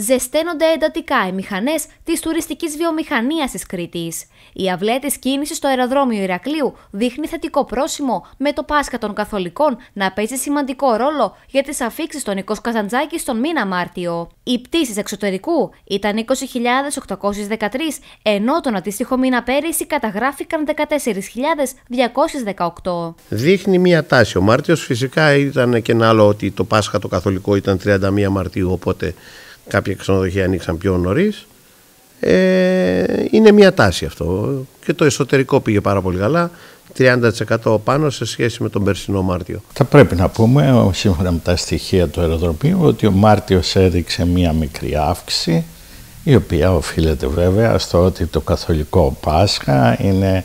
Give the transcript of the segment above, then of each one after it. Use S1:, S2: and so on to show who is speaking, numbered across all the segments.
S1: ζεσταίνονται εντατικά οι μηχανές της τουριστικής βιομηχανίας της Κρήτης. Η αυλέ τη κίνηση στο αεροδρόμιο Ηρακλείου δείχνει θετικό πρόσημο, με το Πάσχα των Καθολικών να παίζει σημαντικό ρόλο για τις αφήξεις των Νικό Καζαντζάκη τον μήνα Μάρτιο. Οι πτήσεις εξωτερικού ήταν 20.813, ενώ τον αντίστοιχο μήνα πέρυσι καταγράφηκαν 14.218.
S2: Δείχνει μία τάση. Ο Μάρτιος φυσικά ήταν και ένα άλλο ότι το Πάσχα το Καθολικό ήταν 31 Μαρτίου, οπότε κάποια ξενοδοχεία ανοίξαν πιο νωρίς. Ε, είναι μια τάση αυτό και το εσωτερικό πήγε πάρα πολύ καλά 30% πάνω σε σχέση με τον περσινό Μάρτιο.
S3: Θα πρέπει να πούμε, σύμφωνα με τα στοιχεία του αεροδρομίου, ότι ο Μάρτιος έδειξε μία μικρή αύξηση, η οποία οφείλεται βέβαια στο ότι το καθολικό Πάσχα είναι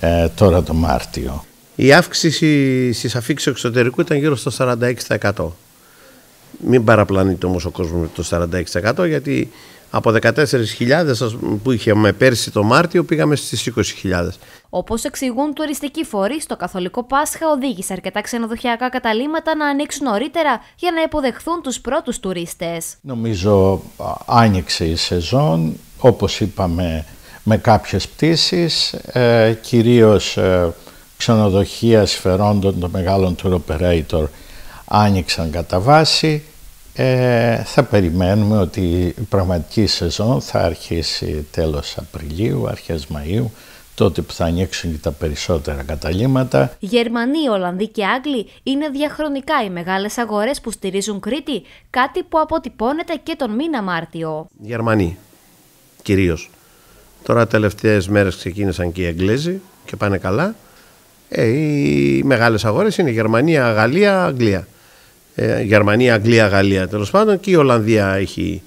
S3: ε, τώρα το Μάρτιο.
S2: Η αύξηση στις αφήξεις εξωτερικού ήταν γύρω στο 46% μην παραπλανείται όμως ο κόσμος το 46% γιατί από 14.000 που είχαμε πέρσι το Μάρτιο πήγαμε στις 20.000.
S1: Όπως εξηγούν τουριστικοί φορείς, το καθολικό Πάσχα οδήγησε αρκετά ξενοδοχειακά καταλήμματα να ανοίξουν νωρίτερα για να υποδεχθούν τους πρώτους τουρίστες.
S3: Νομίζω άνοιξε η σεζόν, όπως είπαμε με κάποιες πτήσεις, ε, κυρίως ε, ξενοδοχεία σφαιρώντων των μεγάλων tour operator άνοιξαν κατά βάση. Ε, θα περιμένουμε ότι η πραγματική σεζόν θα αρχίσει τέλος Απριλίου, αρχές Μαΐου, τότε που θα ανοίξουν και τα περισσότερα καταλήμματα.
S1: Γερμανοί, Ολλανδοί και Άγγλοι είναι διαχρονικά οι μεγάλες αγορές που στηρίζουν Κρήτη, κάτι που αποτυπώνεται και τον μήνα Μάρτιο.
S2: Γερμανοί, κυρίως. Τώρα τελευταίες μέρες ξεκίνησαν και οι Εγγλέζοι και πάνε καλά. Ε, οι μεγάλες αγορές είναι Γερμανία, Γαλλία, Αγγλία. Ε, Γερμανία, Αγγλία, Γαλλία τέλος πάντων και η Ολλανδία έχει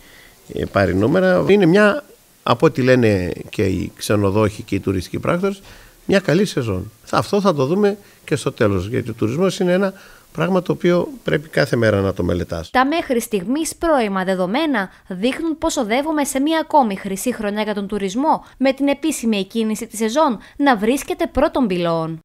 S2: ε, πάρει νούμερα. Είναι μια, από ό,τι λένε και οι ξενοδόχοι και οι τουριστικοί πράκτορες, μια καλή σεζόν. Αυτό θα το δούμε και στο τέλος, γιατί ο τουρισμός είναι ένα Πράγμα το οποίο πρέπει κάθε μέρα να το μελετάς.
S1: Τα μέχρι στιγμής πρώιμα δεδομένα δείχνουν πω οδεύουμε σε μια ακόμη χρυσή χρονιά για τον τουρισμό, με την επίσημη εκκίνηση της σεζόν να βρίσκεται πρώτων πυλών.